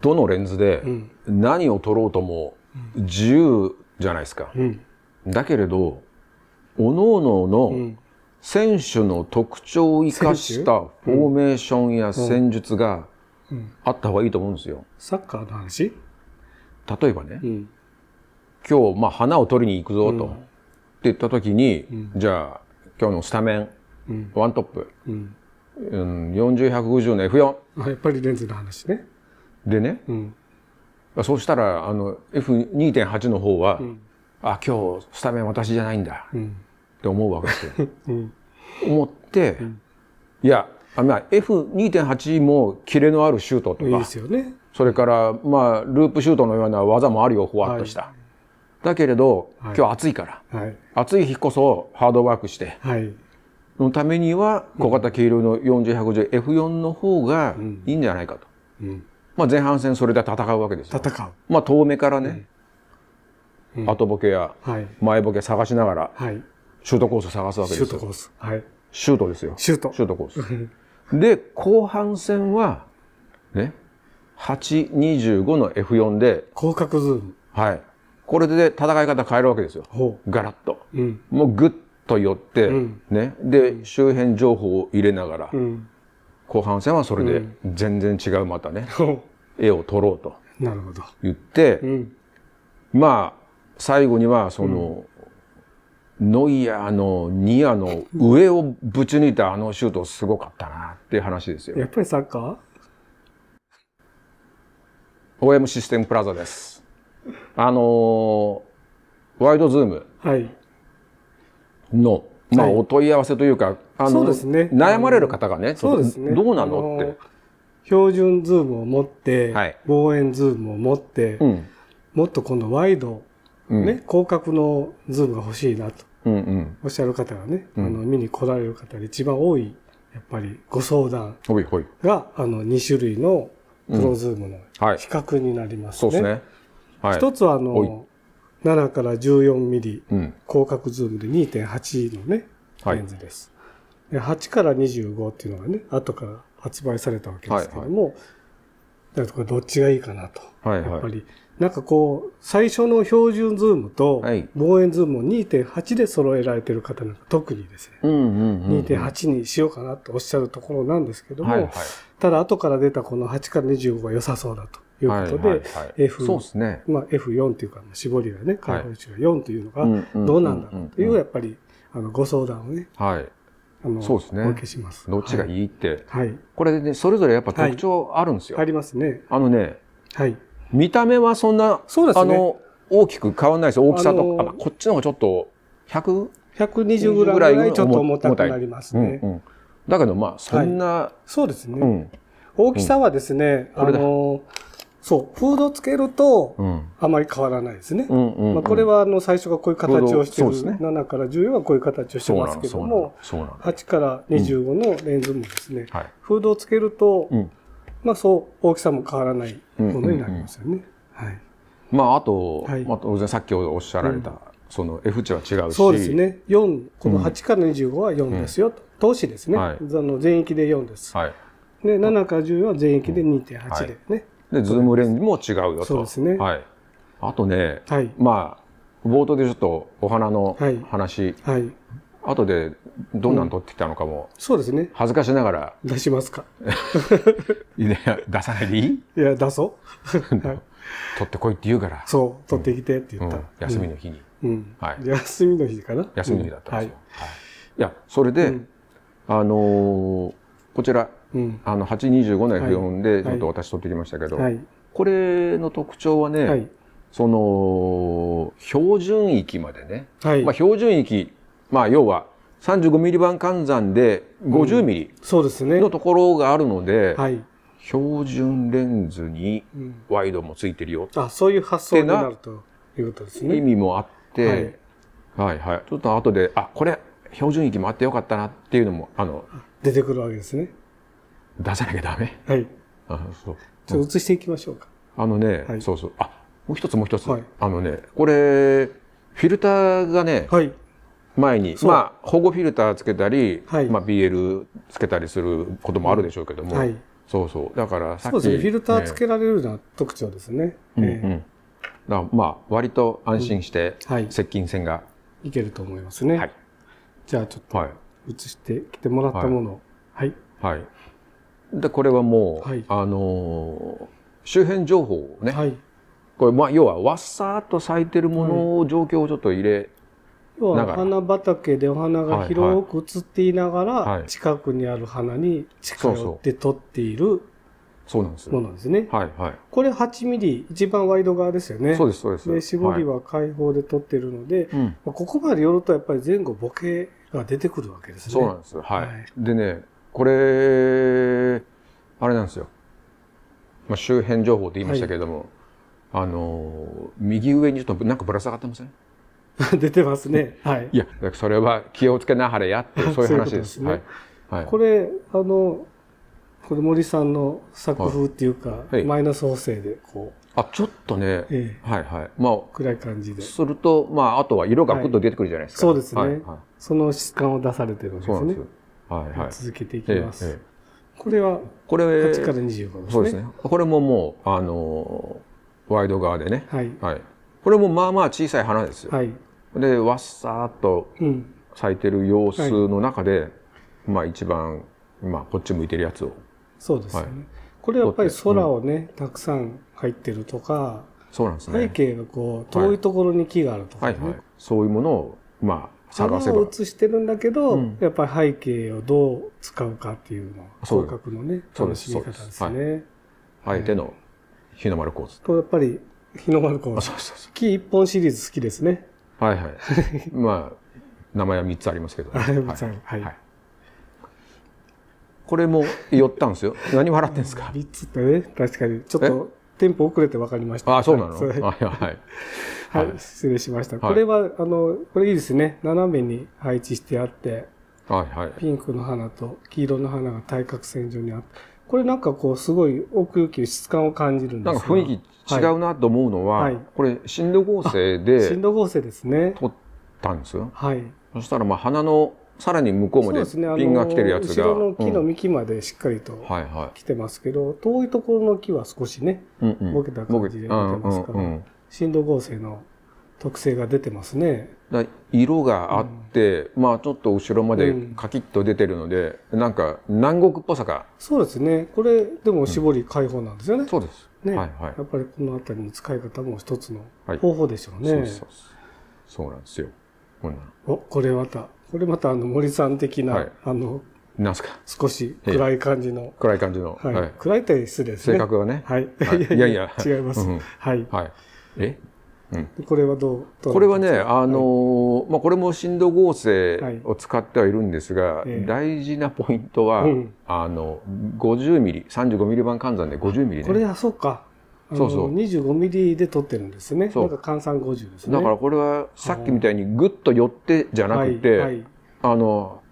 どのレンズで何を撮ろうとも自由じゃないですか。うん、だけれど、おのおのの選手の特徴を生かしたフォーメーションや戦術があった方がいいと思うんですよ。サッカーの話例えばね、うん、今日、まあ、花を取りに行くぞと、うん、って言った時に、じゃあ、今日のスタメン、うん、ワントップ、うん、40、150の F4。やっぱりレンズの話ね。でね、うん、そうしたらあの F2.8 の方は、うん、あ今日スタメン私じゃないんだ、って思うわけですよ。うん、思って、いやあまあ F2.8 もキレのあるシュートとかですよ、ね、それからまあループシュートのような技もあるよふわっとした。はい、だけれど、はい、今日暑いから、はい、暑い日こそハードワークして、のためには小型軽量の 40-150F4 の方がいいんじゃないかと、うんまあ、前半戦それで戦うわけですよ。戦う。まあ、遠目からね、うん、後ボケや前ボケ探しながら、はい、シュートコース探すわけですよ。シュートコース。はい。シュートですよ。シュート。シュートコース。で、後半戦は、ね、825の F4 で、広角ズーム。はい。これで戦い方変えるわけですよ。ほうガラッと。うん、もうぐっと寄って、うん、ね。で、周辺情報を入れながら、うん、後半戦はそれで全然違うまたね、う絵を撮ろうと言って、うん、まあ最後にはその、うん、ノイヤーのニアの上をぶち抜いたあのシュートすごかったなっていう話ですよ。やっぱりサッカー ?OM システムプラザです。あのー、ワイドズームの、はいまあ、お問い合わせというか、あの、ね、悩まれる方がね、ねどうなのって。標準ズームを持って、はい、望遠ズームを持って、うん、もっと今度ワイド、うん、ね、広角のズームが欲しいなと、うんうん、おっしゃる方がね、あの見に来られる方で一番多い、やっぱりご相談が、いいあの2種類のプロズームの比較になりますね。はい、ねはい、一つはあの、7から14ミリ、広角ズームで2.8のね、レンズです。で8から25っていうのがね、後から発売されたわけですけども、はいはい、これどっちがいいかなと、はいはい、やっぱりなんかこう最初の標準ズームと望遠ズームを2.8で揃えられてる方なんか特にですね、うんう2.8にしようかなとおっしゃるところなんですけども、はいはい、ただ後から出たこの8から25が良さそうだと。いうことで、はいはいはい、F、ね、まあ F4 というか、絞りがね、開放ボン値が4というのがどうなんだろうという、やっぱり、あの、ご相談をね、はい、あの、そうですね。お受けします。どっちがいいって。はい。これね、それぞれやっぱ特徴あるんですよ。はい、ありますね。あのね、はい。見た目はそんな、そうですね。あの、大きく変わんないです。大きさと、あこっちの方がちょっと 100? 120ぐらいぐらいちょっと重たくなりますね。うんうん、だけどまあそんな、はい、そうですね、うん、大きさはですね、あのーそう。フードつけると、あまり変わらないですね。うんうんうん、まあ、これは、あの、最初がこういう形をしてる、ね、7から14はこういう形をしてますけども、8から25のレンズもですね、うんはい、フードをつけると、うん、まあ、そう、大きさも変わらないものになりますよね。うんうんうん、はい。まあ、あと、はい、まあ、当然さっきおっしゃられた、その F 値は違うし。そうですね。4、この8から25は4ですよと。投資ですね。はい、全域で4です。はい、で、7から14は全域で2.8でね。で、ズームレンズも違うよと。そうですね。はい。あとね、はい、まあ、冒頭でちょっとお花の話、はい。はい、後でどんなの撮ってきたのかも、うん、そうですね。恥ずかしながら。出しますか。いや、出さないでいいいや、出そう。はい、撮ってこいって言うから。そう、撮ってきてって言った。うんうん、休みの日に。うん。はい。休みの日かな休みの日だったんですよ。はい。いや、それで、あのー、こちら、あの825の F4 でちょっと私取ってきましたけど、はい、これの特徴はね、はい、その標準域までね、はい、まあ、標準域、まあ、要は35ミリ版換算で50ミリのところがあるのでうん標準レンズにワイドもついてるよ、うん、あそういう発想になるということですね。意味もあって、はい、はい、ちょっと後であこれ標準域もあってよかったなっていうのもあの出てくるわけですね。出さなきゃダメはい。あそう。ちょっと映していきましょうか。あのね、はい、そうそう。あ、もう一つもう一つ。はい、あのね、これ、フィルターがね、はい、前に、まあ、保護フィルターつけたり、はい、まあ、BL つけたりすることもあるでしょうけども、はい、そうそう。だからさっき、そうですね、フィルターつけられるのは特徴ですね。うん、うん、まあ、割と安心して、はい、接近戦が。いけると思いますね。はい。じゃあ、ちょっと、映してきてもらったものを、はい。はいでこれはもう、はい、あの周辺情報をね、はい、これまあ要はわっさーっと咲いてるものを状況をちょっと入れ要は花畑でお花が広く映っていながら、はいはい、近くにある花に近寄って撮っているそうなんですものなんですね。はいはい、これ8ミリ一番ワイド側ですよね。そうですそうです。で絞りは開放で撮ってるので、はいまあ、ここまで寄るとやっぱり前後ボケが出てくるわけですね。そうなんです。はい。はい、でねこれあれなんですよ、まあ、周辺情報って言いましたけれども、はい、あの右上にちょっとなんかぶら下がってません 出てますね。はい。いや、それは気をつけなはれやってそういう話です。ういうですね、はい。はい。これ、あの、これ森さんの作風っていうか、はい、マイナス補正でこう。あ、ちょっとね、えー、はいはい。まあ、暗い感じで。すると、まあ、あとは色がぐっと出てくるじゃないですか。はい、そうですね、はいはい、その質感を出されてるんですね。そうなんですよ。続けていきます。これはこれ8から25ですね。ですね。これももうあのワイド側でね、はい、はい、これもまあまあ小さい花ですよ。はい、でわっさーっと咲いてる様子の中で、まあ一番まあこっち向いてるやつを。そうですね。これやっぱり空をね、たくさん入ってるとか、そうなんですね。背景がこう遠いところに木があるとか、はいはい、そういうものをまあ探せば。をしてるんだけど、うん、やっぱり背景をどう使うかっていうの広角のね楽しみ方ですね。はい、相手の日の丸構図。とやっぱり日の丸構図。そうそうそう木一本シリーズ好きですね。はいはい。まあ名前は三つありますけど、ね。はい、はいこれも寄ったんですよ。何笑ってんですか。三つってね、確かにちょっとテンポ遅れて分かりました。あ、そうなのはい はい。はい、失礼しました。これは、あの、これいいですね。斜めに配置してあって、はいはい。ピンクの花と黄色の花が対角線上にあって、これなんかこう、すごい奥行き、質感を感じるんですなんか雰囲気違うなと思うのは、はい、これ、振動合成で、振動合成ですね。撮ったんですよ。はい。そしたら、まあ、花のさらに向こうまでね、ピンが来てるやつが、後ろの木の幹までしっかりと来てますけど、遠いところの木は少しね、うんうん、ボケた感じで出てますから、うんうんうん、振動合成の特性が出てますね。色があって、うん、まあちょっと後ろまでカキッと出てるので、うん、なんか南国っぽさが。そうですね。これでも絞り解放なんですよね。うん、そうです。ね、はいはい。やっぱりこの辺りの使い方も一つの方法でしょうね。はい、そうそうそうそうなんですよ。こんなお、これまたこれまたあの森さん的な、はい、あの、なんすか少し暗い感じの。暗い感じの。はい。暗いって失礼ですね。性格はね。はい。いやいや。違います。はい。はい。えこれはどうこれはね、あの、ま、あこれも振動合成を使ってはいるんですが、大事なポイントは、あの、50ミリ、35ミリ版換算で50ミリね。これはそうか。そうそう25ミリで撮ってるんですねそう換算50ですねだからこれはさっきみたいにぐっと寄ってじゃなくて、はいはい、あの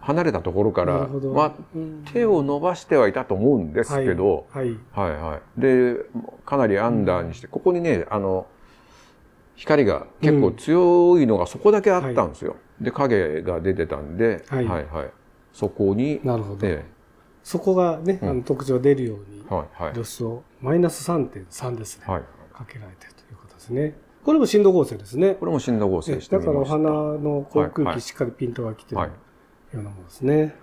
離れたところから、まあ、手を伸ばしてはいたと思うんですけど、はい、はい、はいはいでかなりアンダーにして、ここにねあの光が結構強いのがそこだけあったんですよ、うん、で影が出てたんで、はいはいそこになるほど、ええそこがね、あの特徴が出るように、露出をマイナス3.3ですね、はい、かけられてるということですね。これも振動合成ですね。これも振動合成だからお花の空気しっかりピントが来てるようなものですね。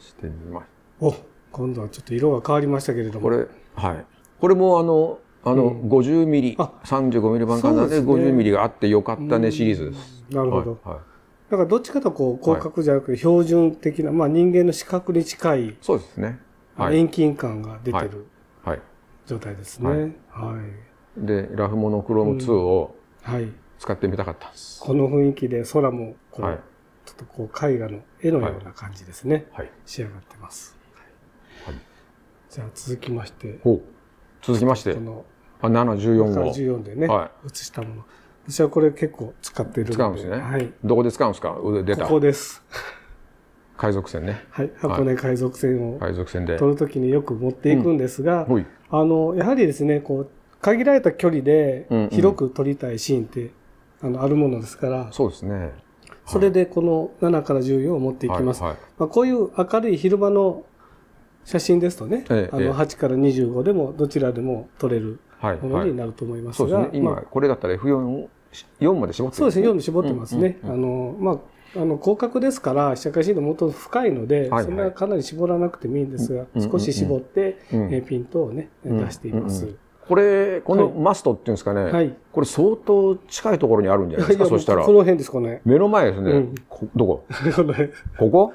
してみましお今度はちょっと色が変わりましたけれども。これ、はい。これもあの、あの、50ミリ、35ミリ版かなで50ミリがあってよかったねシリーズです。なるほど。はいだからどっちかとこう、広角じゃなくて標準的な、はい、まあ人間の視覚に近い、そうですね。はい、遠近感が出てる、はい、状態ですね。はい。はい、で、ラフモノクローム2を、はい。使ってみたかったです、この雰囲気で空もこう、はい、ちょっとこう絵画の絵のような感じですね、はい、仕上がってます、はい、じゃあ続きまして続きましてこのあ714号14でね、はい、写したもの私はこれ結構使ってる使うんですね。はい。どこで使うんですか出た。ここです。海賊船ね。はい。箱根海賊船を。海賊船で。取るときによく持っていくんですが、うん、あの、やはりですね、こう、限られた距離で広く撮りたいシーンって、うんうん、あの、あるものですから。そうですね。それでこの7から14を持っていきます。はいはい、まあ、こういう明るい昼間の写真ですとね、ええ、あの8から25でもどちらでも撮れる。ものになると思いますが、今、これだったら F4 を4まで絞ってます、ね、そうですね4で絞ってますね、あのまああの広角ですから写会深度もっと深いので、そんなかなり絞らなくてもいいんですが、少し絞って、うえピントをね、出しています、これこのマストっていうんですかね、はい、これ相当近いところにあるんじゃないですか、そしたらこの辺ですこの辺目の前ですね、うん、こどこ ここ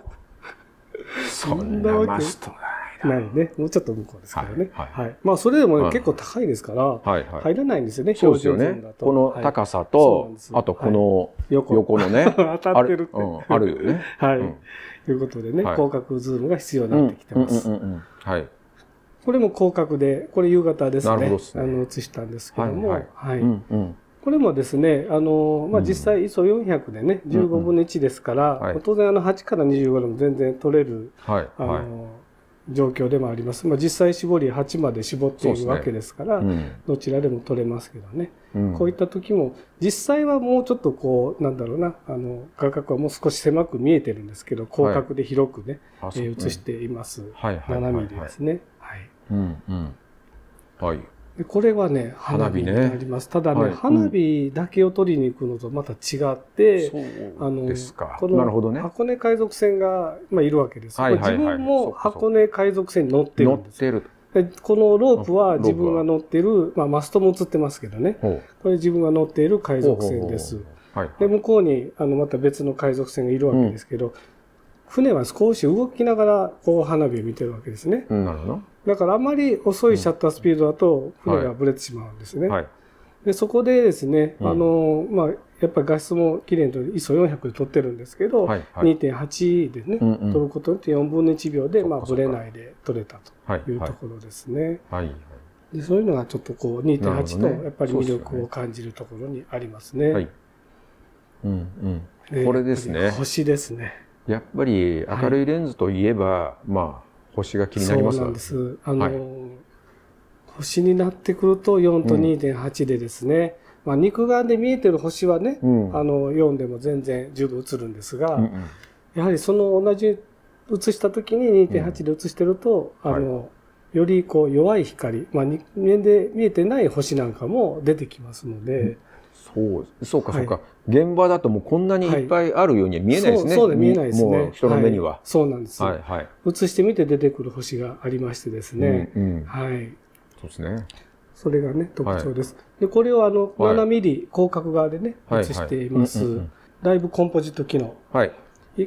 そんなマストがないね。もうちょっと向こうですけどね。はい。はい、まあ、それでもね、結構高いですから、入らないんですよね、そう線だと。ね。この高さと、あとこの横のね。当たってるって。あるよね。はい。ということでね、広角ズームが必要になってきてます。はい。これも広角で、これ夕方ですね。あの、映したんですけども、はい。これもですね、あのまあ、実際 ISO400 でね、15分の1ですから、当然あの8から25でも全然取れる、あの状況でもあります、まあ、実際絞り8まで絞っているわけですから、ねうん、どちらでも取れますけどね、うん、こういった時も実際はもうちょっとこうなんだろうなあの画角はもう少し狭く見えてるんですけど広角で広くね、はい、えー、しています、うん、はいはいはいはい、7ですね。はい、うんうん、はいでこれはね花火になります、ね、ただね、はい、花火だけを取りに行くのとまた違って、うん、あのこの箱根海賊船が、まあ、いるわけです、はいはい、自分も箱根海賊船に乗ってるんですこのロープは自分が乗ってる、まあ、マストも映ってますけどねこれ自分が乗っている海賊船です。で向こうにあのまた別の海賊船がいるわけですけど、うん、船は少し動きながらこう花火を見てるわけですね。なるほどだからあまり遅いシャッタースピードだと船がぶれてしまうんですね。でそこでですね、あのまあ、やっぱり画質も綺麗に撮る ISO400 で撮ってるんですけど、はいはい、2.8でね、うんうん、撮ることによって4分の1秒で、まあ、ぶれないで撮れたというところですね。はいはい、でそういうのがちょっとこう2.8のやっぱり魅力を感じるところにありますね。はい、うんうん、これですね。星ですね。やっぱり明るいレンズといえば、まあ星が気になりますそうなんです。あの、はい、星になってくると4と2.8でですね、うん、まあ、肉眼で見えてる星はね、うん、あの4でも全然十分映るんですが、うんうん、やはりその同じ映した時に2.8で映してると、うん、あの、はいよりこう弱い光、まあ、人間で見えてない星なんかも出てきますので、おそうかそうか、はい、現場だともうこんなにいっぱいあるようには見えないですね。はい、そうで見えないですね。人の目には、はい、そうなんです。はいはい。映してみて出てくる星がありましてですね。うん、うん、はい。そうですね。それがね特徴です。でこれをあの7ミリ広角側でね映しています。ライブコンポジット機能。はい。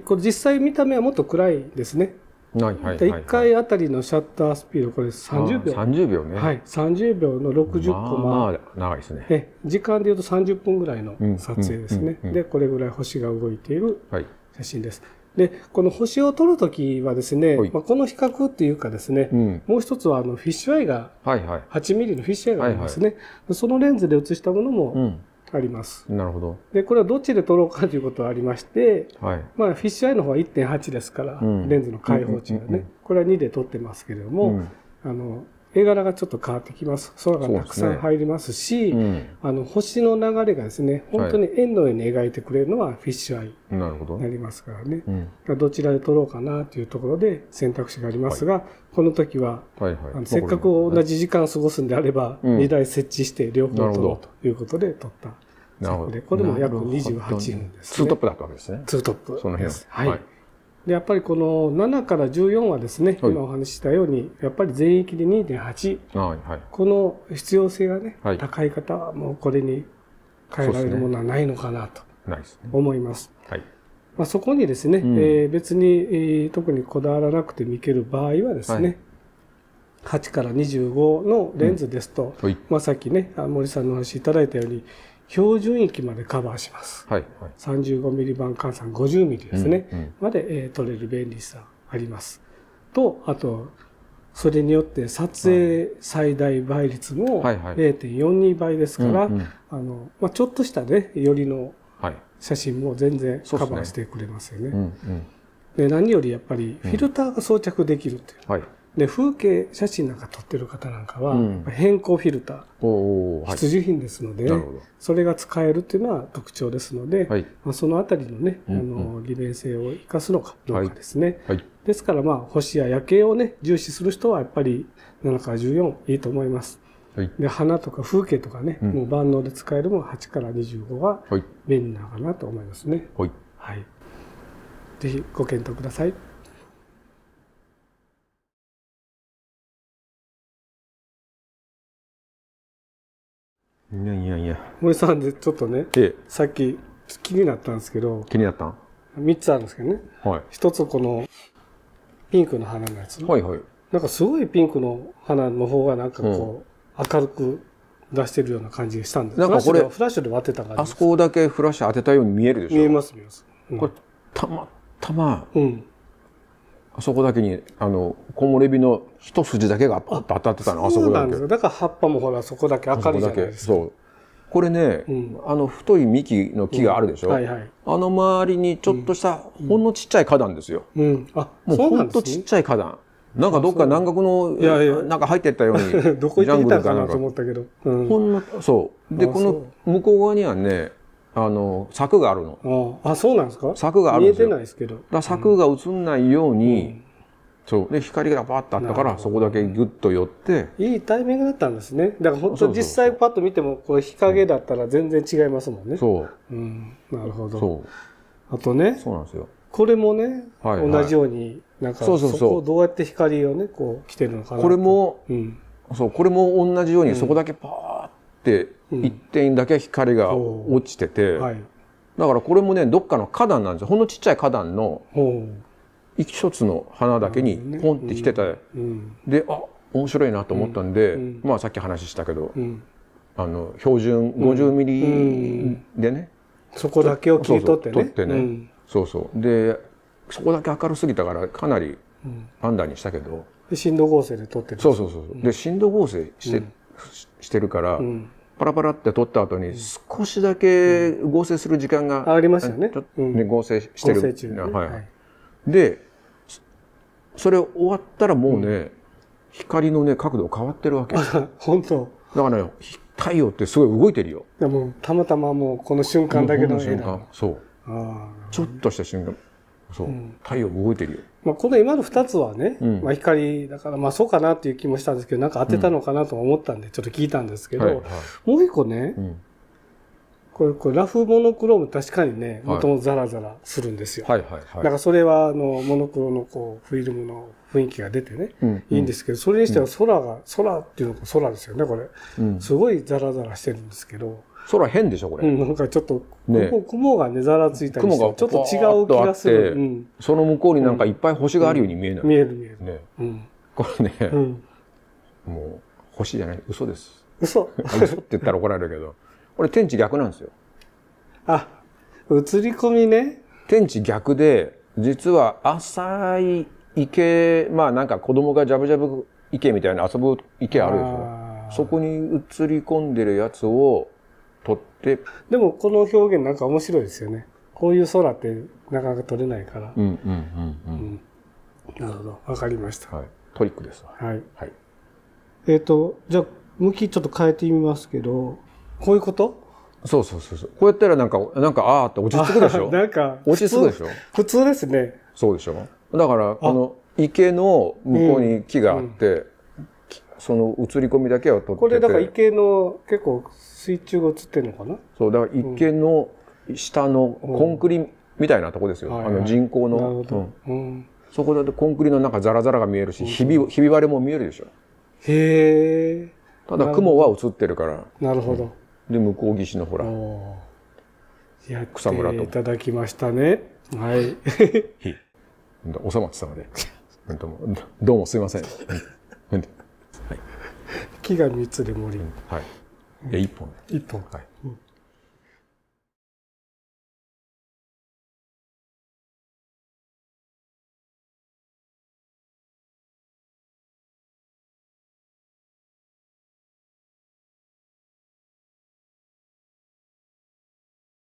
これ実際見た目はもっと暗いですね。1回あたりのシャッタースピードこれ30秒30秒ねはい30秒の60コマ、まあ、長いですねえ時間でいうと30分ぐらいの撮影ですね、うんうん、でこれぐらい星が動いている写真です、はい、でこの星を撮るときはですね、まあ、この比較っていうかですね、うん、もう一つはあのフィッシュアイが、はいはい、8ミリのフィッシュアイがありますね、はいはい、そのレンズで写したものも、うんあります。なるほど。で、これはどっちで撮ろうかということはありまして、はい、まあ、フィッシュアイの方は1.8ですから、うん、レンズの開放値がね、うんうんうんこれは2で撮ってますけれども、うん、あの、絵柄がちょっと変わってきます。空がたくさん入りますし、すねうん、あの星の流れがですね、本当に円のように描いてくれるのはフィッシュアイになりますからね。どうん、どちらで撮ろうかなというところで選択肢がありますが、はい、この時は、はあのせっかく同じ時間を過ごすんであれば、2台設置して両方撮ろうということで撮った。なるほど。これも約28分です、ね。ツートップだったわけですね。ツートップ。その辺は。はいでやっぱりこの7から14はですね、はい、今お話ししたようにやっぱり全域で2.8、はいこの必要性がね、はい、高い方はもうこれに変えられるものはないのかなと思います。はいまあ、そこにですね、うん、えー、別に、えー、特にこだわらなくてもいける場合はですね、はい、8から25のレンズですと、うん、まあ、さっきねあ森さんのお話いただいたように標準域までカバーします。はいはい、35ミリ版換算50ミリですね、うんうん、まで、えー、取れる便利さあります。と、あと、それによって撮影最大倍率も0.42倍ですから、あのまあ、ちょっとしたね、よりの写真も全然カバーしてくれますよね。うん何よりやっぱりフィルターが装着できるっていう。うんはいで風景写真なんか撮ってる方なんかは、変更フィルター、必需品ですので、それが使えるっていうのは特徴ですので、まあ、そのあたりのね、あの利便性を生かすのかどうかですね、ですからまあ星や夜景をね重視する人はやっぱり7から14いいと思います。で花とか風景とかね、もう万能で使えるも8から25は便利なのかなと思いますね。はい、ぜひご検討ください。いやいやいや森さんでちょっとね、ええ、さっき気になったんですけど気になったん3つあるんですけどね、はい、一つこのピンクの花のやつ、はいはいなんかすごいピンクの花の方がなんかこう、うん、明るく出してるような感じがしたんですなんかこれフラッシュで当てた感じあそこだけフラッシュ当てたように見えるでしょ見えます見えます、うん、これたまたま、うん、あそこだけにあの木漏れ日の一筋だけがパッと当たってたのあそこだけだから葉っぱもほらそこだけ明るいじゃないですかそうこれね、うん、あの太い幹の木があるでしょ、うんはいはい、あの周りにちょっとしたほんのちっちゃい花壇ですよ、うんうん、あもうほんとちっちゃい花壇なんかどっか南国のいやいやなんか入ってったように どこ行ってたかなと思ったけど、うん、ほんのそうでこの向こう側にはねあの柵があるの。あそうなんですか。柵があるんですよ。見えてないですけど。だ柵が映んないように、うん、そうで光がパッとあったからそこだけギュッと寄って。いいタイミングだったんですね。だから本当実際パッと見てもこう日陰だったら全然違いますもんね。そう。うん。なるほど。そう。あとね。そうなんですよ。これもね、はいはい、同じようになんかそうそうそう。どうやって光をねこう来てるのかな。これも、うん、そうこれも同じようにそこだけパーって。一点だけ光が落ちてて、はい、だからこれもねどっかの花壇なんですよほんのちっちゃい花壇の一つの花だけにポンって来てた、ねうんであ面白いなと思ったんで、うん、まあさっき話したけど、あの標準50ミリでね、そこだけを切り取ってね。そうそうねそうそうでそこだけ明るすぎたからかなり判断にしたけど。で振動合成で撮ってるそうそうそう。で振動合成して、してるから、うん、パラパラって取った後に少しだけ合成する時間が、うん、ありますよね。ね合成してる。合成中、ね、はい、はい、でそれ終わったらもうね、うん、光のね角度変わってるわけ。本当。だからね太陽ってすごい動いてるよ。もたまたまもうこの瞬間だけの瞬間。そう。ちょっとした瞬間。そう、うん、太陽動いてるよ。まあ、この今の二つはね、まあ、光だから、まあ、そうかなっていう気もしたんですけど、なんか当てたのかなと思ったんで、ちょっと聞いたんですけど、はいはい、もう一個ね、うんこれ、これラフモノクローム確かにね、もともとザラザラするんですよ。はいはいはい。だからそれは、あの、モノクロのこう、フィルムの雰囲気が出てね、うんいいんですけど、それにしては空が、空っていうのが空ですよね、これ。うん、すごいザラザラしてるんですけど。空変でしょ、これ。うん、なんかちょっと、ここ雲がね、ざらついたりして、ちょっと違う気がする、うん。その向こうになんかいっぱい星があるように見えない。見える見える。ね。うん、これね、もう、星じゃない、嘘です。嘘嘘って言ったら怒られるけど。これ天地逆なんですよ。あ、映り込みね。天地逆で、実は浅い池、まあなんか子供がジャブジャブ池みたいな遊ぶ池あるでしょ。そこに映り込んでるやつを撮って。でもこの表現なんか面白いですよね。こういう空ってなかなか撮れないから。うんうんうんうん。うん、なるほど。わかりました。はい。トリックですわ。はい。はい、えっ、ー、と、じゃあ、向きちょっと変えてみますけど、こういうことそうそうそうそうこうやったらなんかなんかああって落ち着くでしょ なんか落ち着くでしょ普通ですねそうでしょだからこの池の向こうに木があって、うんうんその映り込みだけはこれだから池の結構水中が映ってるのかなそうだから池の下のコンクリみたいなとこですよ、うん、あの人工の、うん、そこだコンクリの中ザラザラが見えるし、ひびひび割れも見えるでしょへえただ雲は映ってるからなるほど、で向こう岸のほら草むらといただきましたねはいおさ ま様でどうもどうもすいません、はい、木が3つで森、はい、いや1本1本はい